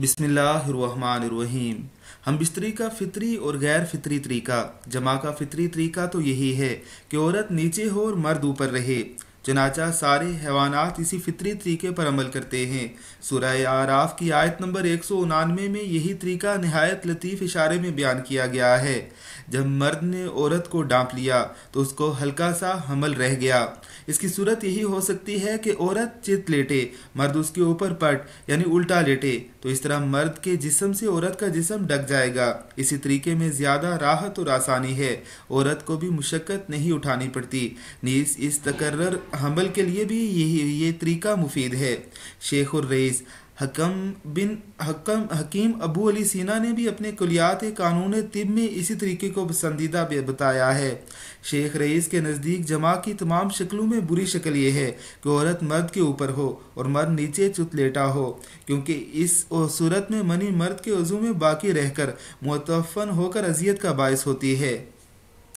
बिसमीम हम बिस्तरी का फितरी और गैर फितरी तरीका जमा का फितरी तरीका तो यही है कि औरत नीचे हो और मर्द ऊपर रहे चनाचा सारे हैवानात इसी फितरी तरीके पर अमल करते हैं सराह आराफ की आयत नंबर एक सौ उनानवे में यही तरीका नहायत लतीफ़ इशारे में बयान किया गया है जब मर्द ने औरत को डांप लिया तो उसको हल्का सा हमल रह गया इसकी सूरत यही हो सकती है कि औरत चित लेटे मर्द उसके ऊपर पट यानी उल्टा लेटे तो इस तरह मर्द के जिसम से औरत का जिसम डक जाएगा इसी तरीके में ज़्यादा राहत और आसानी है औरत को भी मुशक्क़त नहीं उठानी पड़ती नीस इस तकर्र हमल के लिए भी यही ये तरीका मुफीद है शेख रईस हकम बिन हकम हकीम अबू अली सीना ने भी अपने कुलियात कानून तिब में इसी तरीके को पसंदीदा बताया है शेख रईस के नज़दीक जमा की तमाम शक्लों में बुरी शक्ल ये है कि औरत मर्द के ऊपर हो और मर्द नीचे चुत लेटा हो क्योंकि इस सूरत में मनी मर्द के वजू में बाकी रहकर मुतफ़न होकर अजियत का बायस होती है